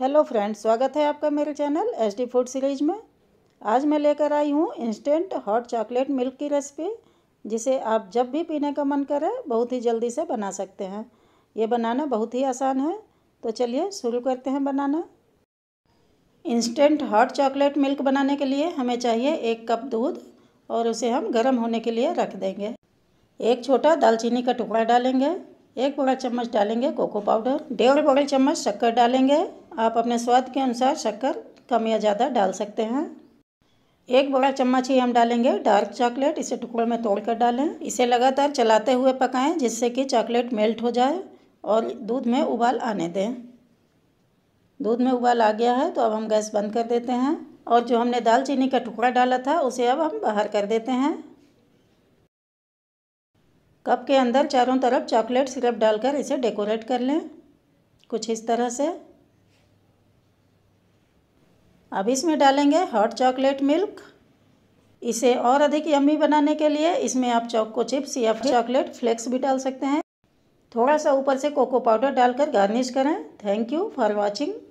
hello friends स्वागत है आपका मेरे channel S D food series में आज मैं लेकर आई हूँ इंस्टेंट हॉट चॉकलेट मिल्क की रेसिपी जिसे आप जब भी पीने का मन करे बहुत ही जल्दी से बना सकते हैं ये बनाना बहुत ही आसान है तो चलिए शुरू करते हैं बनाना इंस्टेंट हॉट चॉकलेट मिल्क बनाने के लिए हमें चाहिए एक कप दूध और उसे हम गर्म होने के लिए रख देंगे एक छोटा दालचीनी का टुकड़ा डालेंगे एक बड़ा चम्मच डालेंगे कोको पाउडर डेढ़ बड़े चम्मच शक्कर डालेंगे आप अपने स्वाद के अनुसार शक्कर कम या ज़्यादा डाल सकते हैं एक बड़ा चम्मच ही हम डालेंगे डार्क चॉकलेट इसे टुकड़ों में तोड़ कर डालें इसे लगातार चलाते हुए पकाएं जिससे कि चॉकलेट मेल्ट हो जाए और दूध में उबाल आने दें दूध में उबाल आ गया है तो अब हम गैस बंद कर देते हैं और जो हमने दालचीनी का टुकड़ा डाला था उसे अब हम बाहर कर देते हैं कप के अंदर चारों तरफ चॉकलेट सिरप डालकर इसे डेकोरेट कर लें कुछ इस तरह से अब इसमें डालेंगे हॉट चॉकलेट मिल्क इसे और अधिक यम्मी बनाने के लिए इसमें आप चौको चिप्स या चॉकलेट फ्लेक्स भी डाल सकते हैं थोड़ा सा ऊपर से कोको पाउडर डालकर गार्निश करें थैंक यू फॉर वॉचिंग